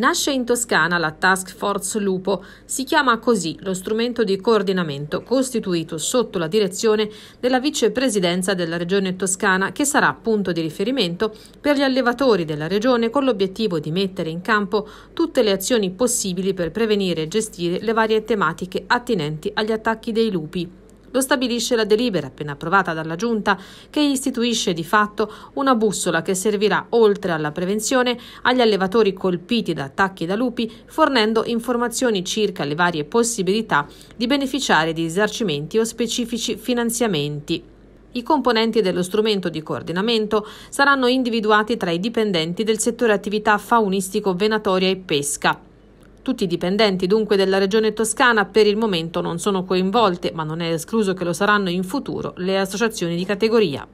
Nasce in Toscana la Task Force Lupo, si chiama così lo strumento di coordinamento costituito sotto la direzione della vicepresidenza della regione toscana che sarà punto di riferimento per gli allevatori della regione con l'obiettivo di mettere in campo tutte le azioni possibili per prevenire e gestire le varie tematiche attinenti agli attacchi dei lupi. Lo stabilisce la delibera appena approvata dalla Giunta che istituisce di fatto una bussola che servirà oltre alla prevenzione agli allevatori colpiti da attacchi da lupi fornendo informazioni circa le varie possibilità di beneficiare di risarcimenti o specifici finanziamenti. I componenti dello strumento di coordinamento saranno individuati tra i dipendenti del settore attività faunistico, venatoria e pesca, tutti i dipendenti dunque della regione toscana per il momento non sono coinvolte, ma non è escluso che lo saranno in futuro le associazioni di categoria.